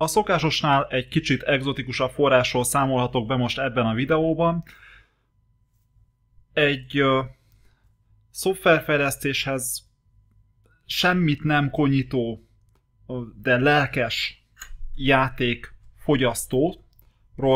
A szokásosnál egy kicsit egzotikusabb forrásról számolhatok be most ebben a videóban. Egy uh, szoftverfejlesztéshez semmit nem konyító, de lelkes játék fogyasztóról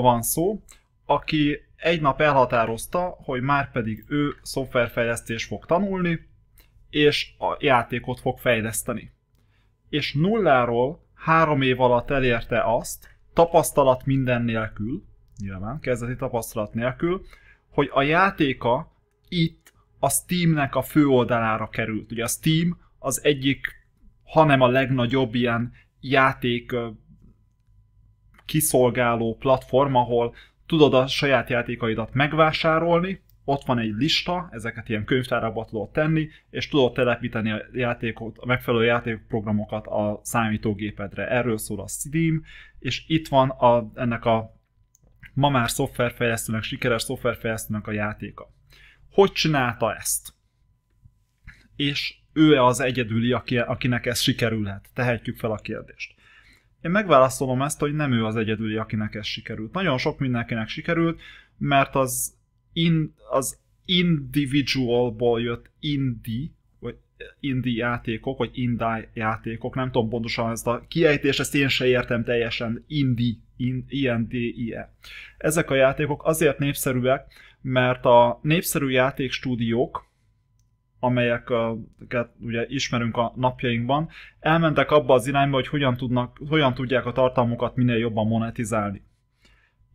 van szó, aki egy nap elhatározta, hogy már pedig ő szoftverfejlesztés fog tanulni, és a játékot fog fejleszteni. És nulláról három év alatt elérte azt, tapasztalat minden nélkül, nyilván kezdeti tapasztalat nélkül, hogy a játéka itt a Steamnek a fő oldalára került. Ugye a Steam az egyik, hanem a legnagyobb ilyen játék kiszolgáló platform, ahol tudod a saját játékaidat megvásárolni, ott van egy lista, ezeket ilyen könyvtárakba tudod tenni, és tudod telepíteni a, játékot, a megfelelő játékprogramokat a számítógépedre. Erről szól a Steam, és itt van a, ennek a ma már szoftverfejlesztőnek, sikeres szoftverfejlesztőnek a játéka. Hogy csinálta ezt? És ő az egyedüli, akinek ez sikerülhet? Tehetjük fel a kérdést. Én megválaszolom ezt, hogy nem ő az egyedüli, akinek ez sikerült. Nagyon sok mindenkinek sikerült, mert az in, az individualból jött indie, vagy indie játékok, vagy indie játékok, nem tudom pontosan ezt a kiejtést, ezt én se értem teljesen, indie, in, INDIE. Ezek a játékok azért népszerűek, mert a népszerű játékstúdiók, amelyeket ugye ismerünk a napjainkban, elmentek abba az irányba, hogy hogyan, tudnak, hogyan tudják a tartalmukat minél jobban monetizálni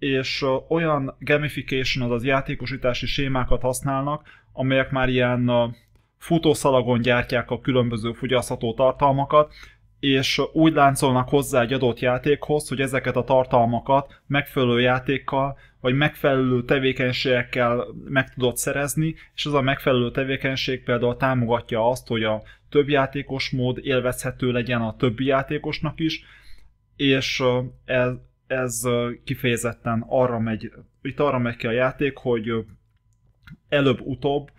és olyan gamification, azaz játékosítási sémákat használnak, amelyek már ilyen futószalagon gyártják a különböző fogyasztható tartalmakat, és úgy láncolnak hozzá egy adott játékhoz, hogy ezeket a tartalmakat megfelelő játékkal, vagy megfelelő tevékenységekkel meg tudod szerezni, és az a megfelelő tevékenység például támogatja azt, hogy a több játékos mód élvezhető legyen a többi játékosnak is, és ez, ez kifejezetten arra megy, itt arra megy ki a játék, hogy előbb-utóbb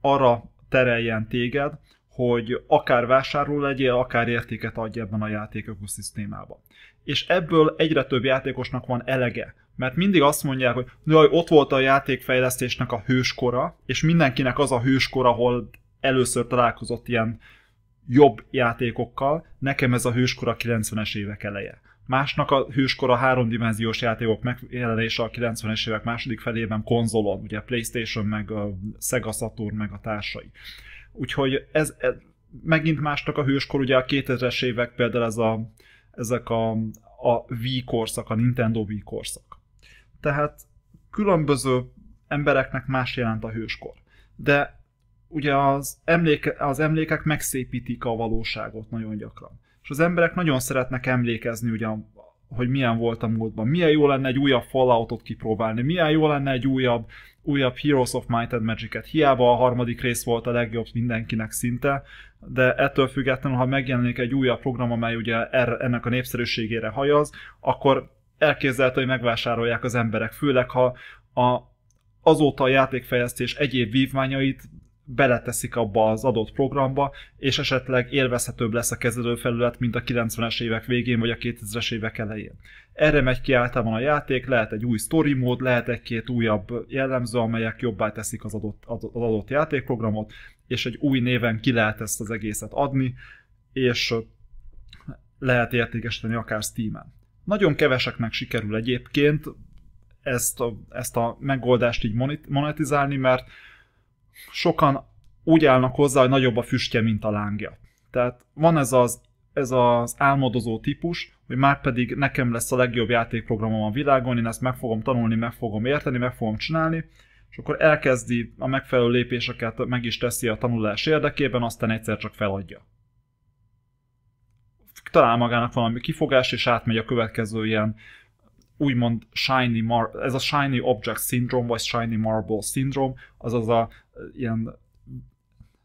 arra tereljen téged, hogy akár vásárló legyél, akár értéket adj ebben a játék ökoszisztémában. És ebből egyre több játékosnak van elege, mert mindig azt mondják, hogy jaj, ott volt a játékfejlesztésnek a hőskora, és mindenkinek az a hőskora, ahol először találkozott ilyen jobb játékokkal, nekem ez a hőskora 90-es évek eleje. Másnak a hőskora háromdimenziós játékok megjelenése a 90-es évek második felében konzolon, ugye Playstation, meg a Sega Saturn, meg a társai. Úgyhogy ez, ez megint másnak a hőskor, ugye a 2000-es évek például ez a, ezek a, a Wii korszak, a Nintendo Wii korszak. Tehát különböző embereknek más jelent a hőskor. De ugye az, emléke, az emlékek megszépítik a valóságot nagyon gyakran és az emberek nagyon szeretnek emlékezni ugye, hogy milyen volt a múltban. Milyen jó lenne egy újabb Falloutot kipróbálni, milyen jó lenne egy újabb, újabb Heroes of Might and Magic-et. Hiába a harmadik rész volt a legjobb mindenkinek szinte, de ettől függetlenül, ha megjelenik egy újabb program, amely ugye er, ennek a népszerűségére hajaz, akkor elképzelhető, hogy megvásárolják az emberek, főleg ha a, azóta a játékfejlesztés egyéb vívmányait beleteszik abba az adott programba, és esetleg élvezhetőbb lesz a kezelőfelület, mint a 90-es évek végén vagy a 2000-es évek elején. Erre megy ki általában a játék, lehet egy új story mód, lehet egy-két újabb jellemző, amelyek jobbá teszik az adott, az adott játékprogramot, és egy új néven ki lehet ezt az egészet adni, és lehet értékesíteni akár Steam-en. Nagyon keveseknek sikerül egyébként ezt a, ezt a megoldást így monetizálni, mert sokan úgy állnak hozzá, hogy nagyobb a füstje, mint a lángja. Tehát van ez az, ez az álmodozó típus, hogy már pedig nekem lesz a legjobb játékprogramom a világon, én ezt meg fogom tanulni, meg fogom érteni, meg fogom csinálni, és akkor elkezdi a megfelelő lépéseket, meg is teszi a tanulás érdekében, aztán egyszer csak feladja. Talál magának valami kifogást, és átmegy a következő ilyen úgymond shiny mar- ez a shiny object syndrome, vagy shiny marble syndrome, azaz a ilyen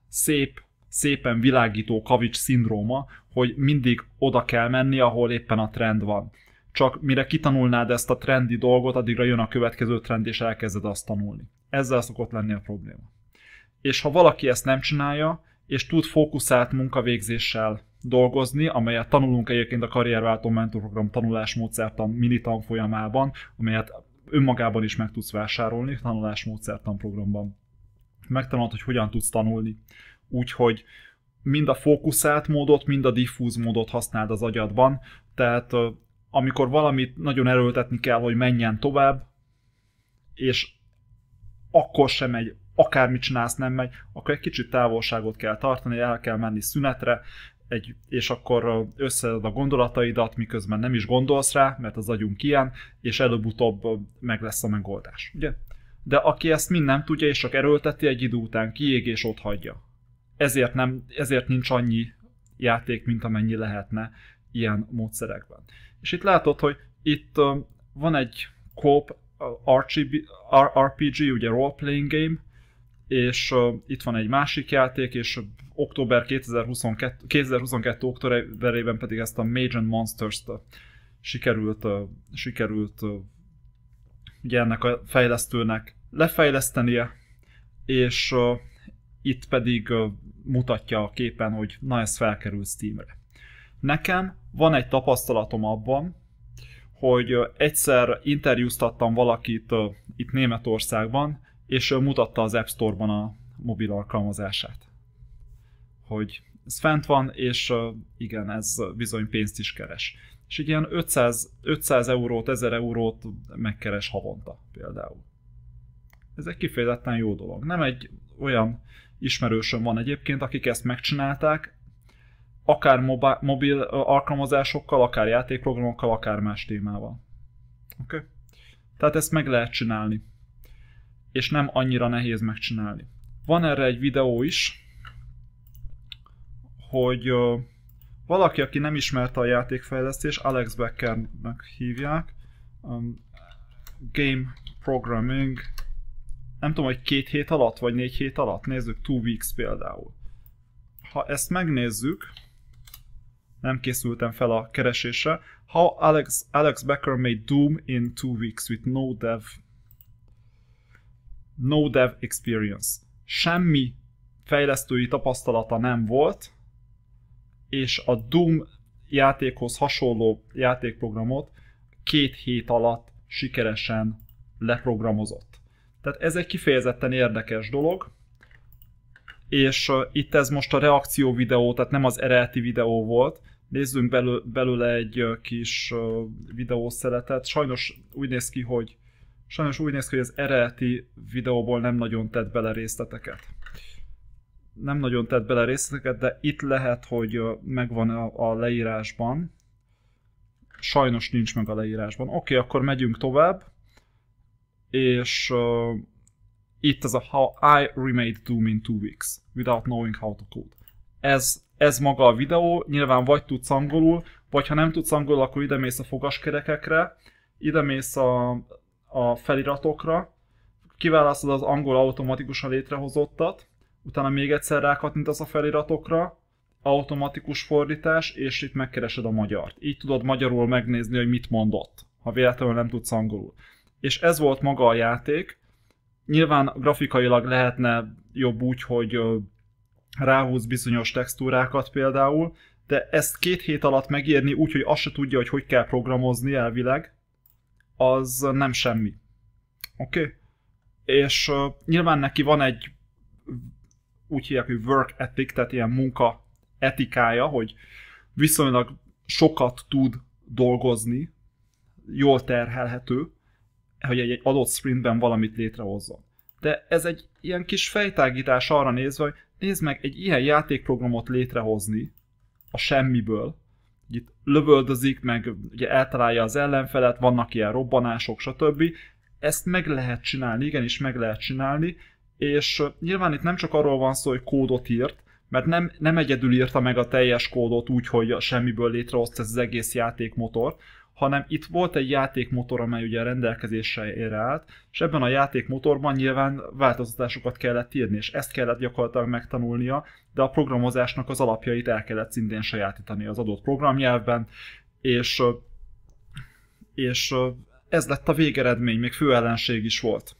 szép, szépen világító kavics szindróma, hogy mindig oda kell menni, ahol éppen a trend van. Csak mire kitanulnád ezt a trendi dolgot, addigra jön a következő trend, és elkezded azt tanulni. Ezzel szokott lenni a probléma. És ha valaki ezt nem csinálja, és tud fókuszált munkavégzéssel dolgozni, amelyet tanulunk egyébként a karrierváltó mentorprogram tanulásmódszertan mini tanfolyamában, amelyet önmagában is meg tudsz vásárolni tanulásmódszertan programban. Megtanulod, hogy hogyan tudsz tanulni. Úgyhogy mind a fókuszált módot, mind a diffúz módot használd az agyadban, tehát amikor valamit nagyon erőltetni kell, hogy menjen tovább, és akkor sem megy, akármit csinálsz, nem megy, akkor egy kicsit távolságot kell tartani, el kell menni szünetre, egy, és akkor összead a gondolataidat, miközben nem is gondolsz rá, mert az agyunk ilyen, és előbb-utóbb meg lesz a megoldás, ugye? De aki ezt mind nem tudja, és csak erőlteti, egy idő után kiég és ott hagyja. Ezért, nem, ezért nincs annyi játék, mint amennyi lehetne ilyen módszerekben. És itt látod, hogy itt van egy kóp RPG, RPG, ugye role-playing game, és uh, itt van egy másik játék, és október 2022, 2022 októberében pedig ezt a Mage and Monsters-t sikerült, uh, sikerült uh, ugye ennek a fejlesztőnek lefejlesztenie, és uh, itt pedig uh, mutatja a képen, hogy na ez felkerül Steamre. Nekem van egy tapasztalatom abban, hogy egyszer interjúztattam valakit uh, itt Németországban, és mutatta az App Store-ban a mobil alkalmazását. Hogy ez fent van, és igen, ez bizony pénzt is keres. És így ilyen 500, 500 eurót, 1000 eurót megkeres havonta például. Ez egy kifejezetten jó dolog. Nem egy olyan ismerősöm van egyébként, akik ezt megcsinálták, akár mobá- mobil alkalmazásokkal, akár játékprogramokkal, akár más témával. Oké? Okay? Tehát ezt meg lehet csinálni és nem annyira nehéz megcsinálni. Van erre egy videó is, hogy ö, valaki, aki nem ismerte a játékfejlesztés, Alex Beckernek hívják, um, Game Programming, nem tudom, hogy két hét alatt, vagy négy hét alatt, nézzük, Two Weeks például. Ha ezt megnézzük, nem készültem fel a keresésre, How Alex, Alex Becker made Doom in two weeks with no dev no dev experience. Semmi fejlesztői tapasztalata nem volt, és a Doom játékhoz hasonló játékprogramot két hét alatt sikeresen leprogramozott. Tehát ez egy kifejezetten érdekes dolog, és itt ez most a reakció videó, tehát nem az eredeti videó volt. Nézzünk belőle egy kis videószeletet. Sajnos úgy néz ki, hogy Sajnos úgy néz ki, hogy az eredeti videóból nem nagyon tett bele részleteket. Nem nagyon tett bele részleteket, de itt lehet, hogy megvan a, leírásban. Sajnos nincs meg a leírásban. Oké, okay, akkor megyünk tovább. És uh, itt az a How I Remade Doom in Two Weeks Without Knowing How to Code. Ez, ez maga a videó, nyilván vagy tudsz angolul, vagy ha nem tudsz angolul, akkor ide mész a fogaskerekekre, ide mész a a feliratokra, kiválasztod az angol automatikusan létrehozottat, utána még egyszer rákattintasz a feliratokra, automatikus fordítás, és itt megkeresed a magyart. Így tudod magyarul megnézni, hogy mit mondott, ha véletlenül nem tudsz angolul. És ez volt maga a játék. Nyilván grafikailag lehetne jobb úgy, hogy ráhúz bizonyos textúrákat például, de ezt két hét alatt megírni úgy, hogy azt se tudja, hogy hogy kell programozni elvileg, az nem semmi. Oké? Okay? És uh, nyilván neki van egy úgy hívják, hogy work ethic, tehát ilyen munka etikája, hogy viszonylag sokat tud dolgozni, jól terhelhető, hogy egy adott sprintben valamit létrehozzon. De ez egy ilyen kis fejtágítás arra nézve, hogy nézd meg, egy ilyen játékprogramot létrehozni a semmiből, itt lövöldözik, meg ugye eltalálja az ellenfelet, vannak ilyen robbanások, stb. Ezt meg lehet csinálni, igenis meg lehet csinálni, és nyilván itt nem csak arról van szó, hogy kódot írt, mert nem, nem egyedül írta meg a teljes kódot úgy, hogy semmiből létrehozta ez az egész játékmotor, hanem itt volt egy játékmotor, amely ugye a rendelkezésre állt, és ebben a játékmotorban nyilván változtatásokat kellett írni, és ezt kellett gyakorlatilag megtanulnia, de a programozásnak az alapjait el kellett szintén sajátítani az adott programnyelvben, és, és ez lett a végeredmény, még főellenség is volt.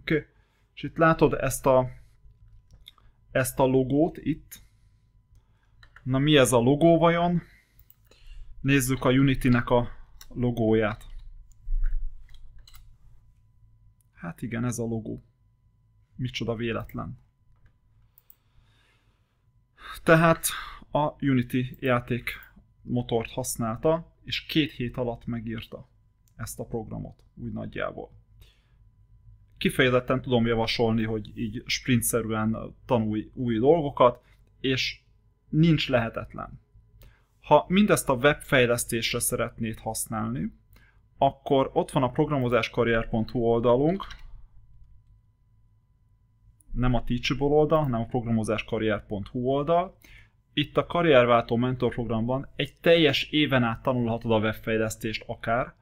Oké, okay. és itt látod ezt a, ezt a logót itt. Na mi ez a logó vajon? Nézzük a Unity-nek a logóját. Hát igen, ez a logó. Micsoda véletlen. Tehát a Unity játék motort használta, és két hét alatt megírta ezt a programot, úgy nagyjából. Kifejezetten tudom javasolni, hogy így sprintszerűen tanulj új dolgokat, és nincs lehetetlen. Ha mindezt a webfejlesztésre szeretnéd használni, akkor ott van a programozáskarrier.hu oldalunk, nem a Teachable oldal, hanem a programozáskarrier.hu oldal. Itt a karrierváltó mentorprogramban egy teljes éven át tanulhatod a webfejlesztést akár,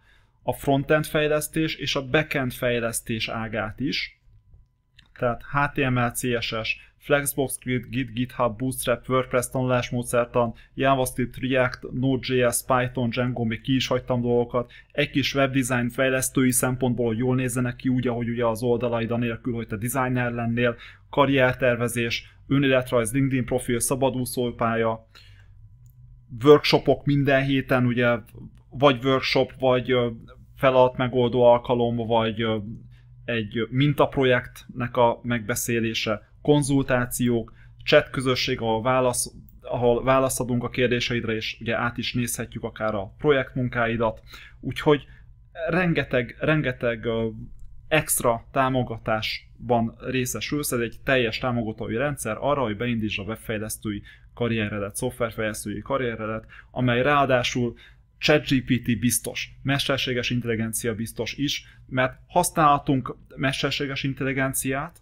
a frontend fejlesztés és a backend fejlesztés ágát is, tehát HTML, CSS, Flexbox Grid, Git, GitHub, Bootstrap, WordPress módszertan, JavaScript, React, Node.js, Python, Django, még ki is hagytam dolgokat. Egy kis webdesign fejlesztői szempontból, jól nézzenek ki, úgy, ahogy ugye az oldalaid anélkül, hogy te designer lennél, karriertervezés, önéletrajz, LinkedIn profil, szabadúszópálya, workshopok minden héten, ugye vagy workshop, vagy megoldó alkalom, vagy egy mintaprojektnek a megbeszélése, konzultációk, chat közösség, ahol, válasz, ahol válaszadunk a kérdéseidre, és ugye át is nézhetjük akár a projektmunkáidat. Úgyhogy rengeteg, rengeteg extra támogatásban részesülsz, ez egy teljes támogatói rendszer arra, hogy beindítsd a webfejlesztői karrieredet, szoftverfejlesztői karrieredet, amely ráadásul ChatGPT biztos, mesterséges intelligencia biztos is, mert használhatunk mesterséges intelligenciát,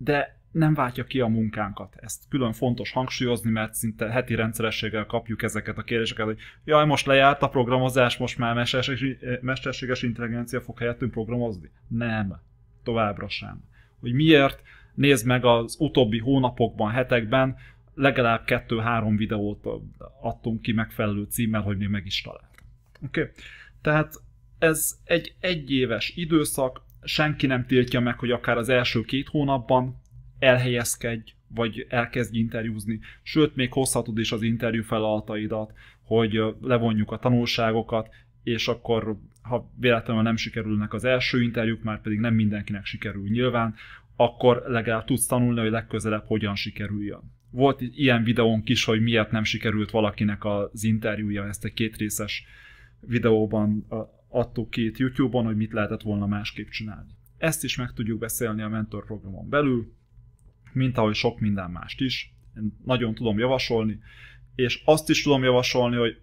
de nem váltja ki a munkánkat. Ezt külön fontos hangsúlyozni, mert szinte heti rendszerességgel kapjuk ezeket a kérdéseket, hogy jaj, most lejárt a programozás, most már mesterséges, eh, intelligencia fog helyettünk programozni. Nem, továbbra sem. Hogy miért? Nézd meg az utóbbi hónapokban, hetekben, legalább kettő-három videót adtunk ki megfelelő címmel, hogy mi meg is talált. Oké? Okay? Tehát ez egy egyéves időszak, senki nem tiltja meg, hogy akár az első két hónapban elhelyezkedj, vagy elkezdj interjúzni, sőt, még hozhatod is az interjú feladataidat, hogy levonjuk a tanulságokat, és akkor, ha véletlenül nem sikerülnek az első interjúk, már pedig nem mindenkinek sikerül nyilván, akkor legalább tudsz tanulni, hogy legközelebb hogyan sikerüljön. Volt ilyen videónk is, hogy miért nem sikerült valakinek az interjúja, ezt egy kétrészes videóban adtuk két YouTube-on, hogy mit lehetett volna másképp csinálni. Ezt is meg tudjuk beszélni a mentorprogramon belül, mint ahogy sok minden mást is. Én nagyon tudom javasolni, és azt is tudom javasolni, hogy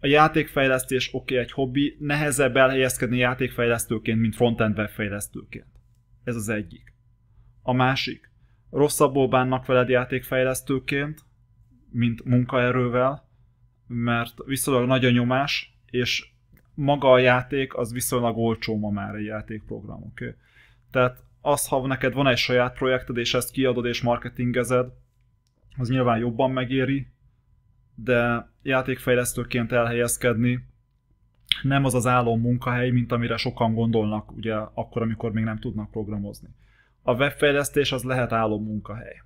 a játékfejlesztés oké, okay, egy hobbi, nehezebb elhelyezkedni játékfejlesztőként, mint frontend webfejlesztőként. Ez az egyik. A másik, rosszabbul bánnak veled játékfejlesztőként, mint munkaerővel, mert viszonylag nagy a nyomás, és maga a játék az viszonylag olcsó ma már egy játékprogram, oké? Okay? Tehát az, ha neked van egy saját projekted, és ezt kiadod és marketingezed, az nyilván jobban megéri, de játékfejlesztőként elhelyezkedni nem az az álom munkahely, mint amire sokan gondolnak, ugye akkor, amikor még nem tudnak programozni. A webfejlesztés az lehet álom munkahely.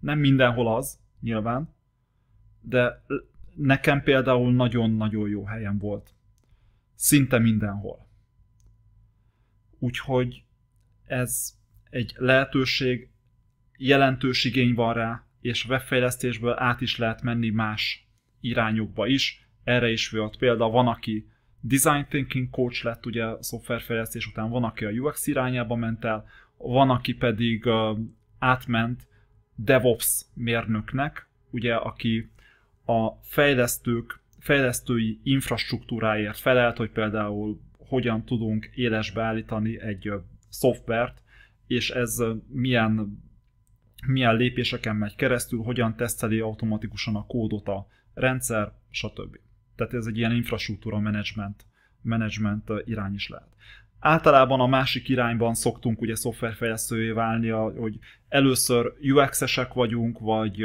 Nem mindenhol az, nyilván, de nekem például nagyon-nagyon jó helyen volt. Szinte mindenhol. Úgyhogy ez egy lehetőség, jelentős igény van rá, és a webfejlesztésből át is lehet menni más irányokba is. Erre is volt példa, van, aki design thinking coach lett ugye a szoftverfejlesztés után, van, aki a UX irányába ment el, van, aki pedig uh, átment DevOps mérnöknek, ugye, aki a fejlesztők, fejlesztői infrastruktúráért felelt, hogy például hogyan tudunk élesbe állítani egy szoftvert, és ez milyen, milyen lépéseken megy keresztül, hogyan teszteli automatikusan a kódot a rendszer, stb. Tehát ez egy ilyen infrastruktúra management, management irány is lehet. Általában a másik irányban szoktunk ugye szoftverfejlesztővé válni, hogy először UX-esek vagyunk, vagy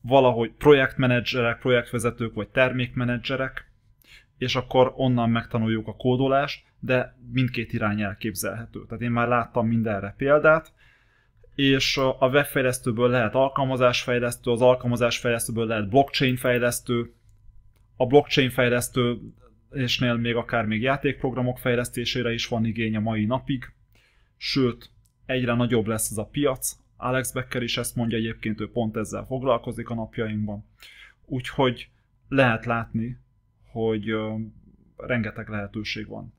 valahogy projektmenedzserek, projektvezetők, vagy termékmenedzserek, és akkor onnan megtanuljuk a kódolást, de mindkét irány elképzelhető. Tehát én már láttam mindenre példát, és a webfejlesztőből lehet alkalmazásfejlesztő, az alkalmazásfejlesztőből lehet blockchain fejlesztő, a blockchain fejlesztő esnél még akár még játékprogramok fejlesztésére is van igény a mai napig, sőt, egyre nagyobb lesz ez a piac. Alex Becker is ezt mondja egyébként, ő pont ezzel foglalkozik a napjainkban. Úgyhogy lehet látni, hogy rengeteg lehetőség van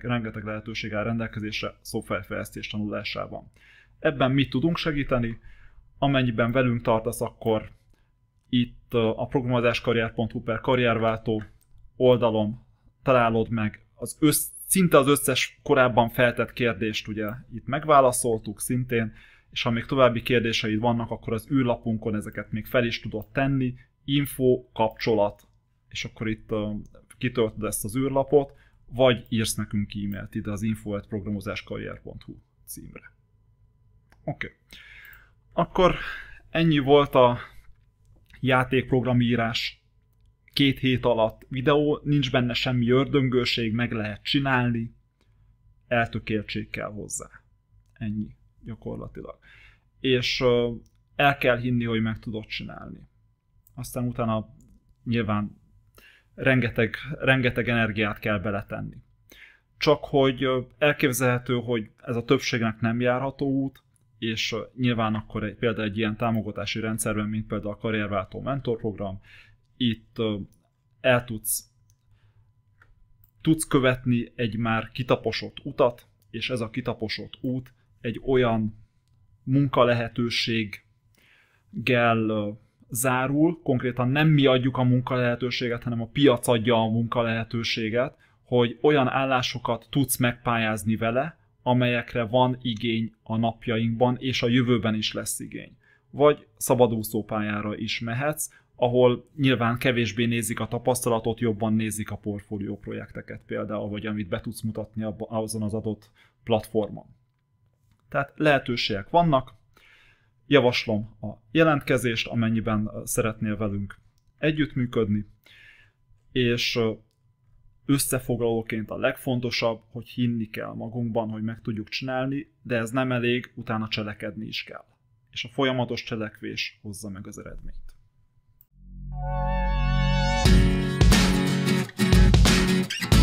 rengeteg lehetőség áll rendelkezésre szoftverfejlesztés tanulásában. Ebben mit tudunk segíteni? Amennyiben velünk tartasz, akkor itt a programozáskarrier.hu per karrierváltó oldalon találod meg az össz, szinte az összes korábban feltett kérdést ugye itt megválaszoltuk szintén, és ha még további kérdéseid vannak, akkor az űrlapunkon ezeket még fel is tudod tenni, info, kapcsolat, és akkor itt uh, kitöltöd ezt az űrlapot, vagy írsz nekünk e-mailt ide az info.programozáskarrier.hu címre. Oké. Okay. Akkor ennyi volt a játékprogramírás két hét alatt videó, nincs benne semmi ördöngőség, meg lehet csinálni, eltökéltség kell hozzá. Ennyi gyakorlatilag. És el kell hinni, hogy meg tudod csinálni. Aztán utána nyilván rengeteg, rengeteg energiát kell beletenni. Csak hogy elképzelhető, hogy ez a többségnek nem járható út, és nyilván akkor egy, például egy ilyen támogatási rendszerben, mint például a karrierváltó mentorprogram, itt el tudsz, tudsz követni egy már kitaposott utat, és ez a kitaposott út egy olyan munkalehetőséggel zárul, konkrétan nem mi adjuk a munkalehetőséget, hanem a piac adja a munkalehetőséget, hogy olyan állásokat tudsz megpályázni vele, amelyekre van igény a napjainkban, és a jövőben is lesz igény. Vagy szabadúszó pályára is mehetsz, ahol nyilván kevésbé nézik a tapasztalatot, jobban nézik a portfólió projekteket például, vagy amit be tudsz mutatni azon az adott platformon. Tehát lehetőségek vannak, javaslom a jelentkezést, amennyiben szeretnél velünk együttműködni, és összefoglalóként a legfontosabb, hogy hinni kell magunkban, hogy meg tudjuk csinálni, de ez nem elég, utána cselekedni is kell. És a folyamatos cselekvés hozza meg az eredményt. thank you